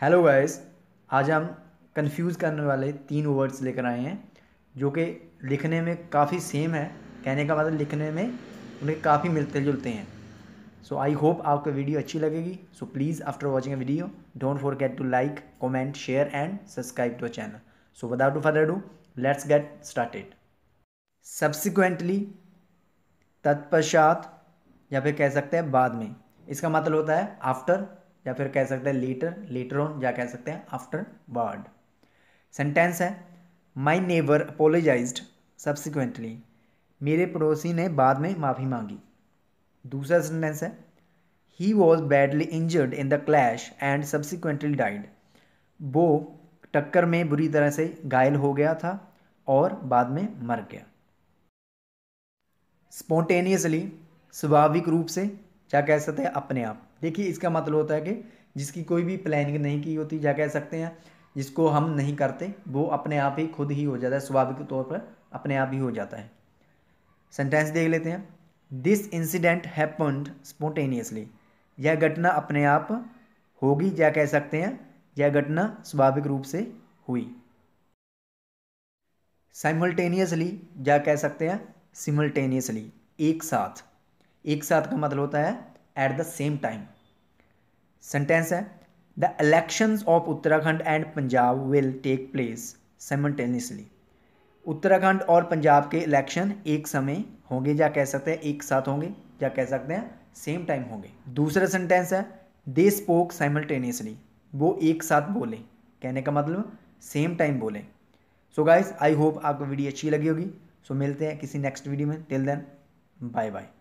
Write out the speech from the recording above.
hello guys आज हम confuse करने वाले तीन वर्ड्स लेकर आए हैं जो कि लिखने में काफ़ी सेम है कहने का मतलब लिखने में उन्हें काफ़ी मिलते जुलते हैं सो आई होप आपको वीडियो अच्छी लगेगी so please after watching a video don't get to like comment share and subscribe to a channel so without to further do let's get started subsequently तत्पश्चात या फिर कह सकते हैं बाद में इसका मतलब होता है आफ्टर या फिर कह सकते हैं लेटर लेटर ऑन या कह सकते हैं आफ्टर वर्ड सेंटेंस है माई नेबर अपोलोजाइज सब्सिक्वेंटली मेरे पड़ोसी ने बाद में माफ़ी मांगी दूसरा सेंटेंस है he was badly injured in the clash and subsequently died वो टक्कर में बुरी तरह से घायल हो गया था और बाद में मर गया स्पोंटेनियसली स्वाभाविक रूप से क्या कह सकते हैं अपने आप देखिए इसका मतलब होता है कि जिसकी कोई भी प्लानिंग नहीं की होती या कह सकते हैं जिसको हम नहीं करते वो अपने आप ही खुद ही हो जाता है स्वाभाविक तौर पर अपने आप ही हो जाता है सेंटेंस देख लेते हैं दिस इंसिडेंट हैपन्ड स्पोटेनियसली यह घटना अपने आप होगी या कह सकते हैं यह घटना स्वाभाविक रूप से हुई साइमल्टेनियसली या कह सकते हैं सिमल्टेनियसली एक साथ एक साथ का मतलब होता है at the same time sentence है the elections of Uttarakhand and Punjab will take place simultaneously Uttarakhand और पंजाब के इलेक्शन एक समय होंगे या कह सकते हैं एक साथ होंगे या कह सकते हैं सेम टाइम होंगे दूसरा सेंटेंस है दे स्पोक साइमल्टेनियसली वो एक साथ बोले कहने का मतलब सेम टाइम बोले सो गाइज आई होप आपको वीडियो अच्छी लगी होगी सो so, मिलते हैं किसी नेक्स्ट वीडियो में टिल देन बाय बाय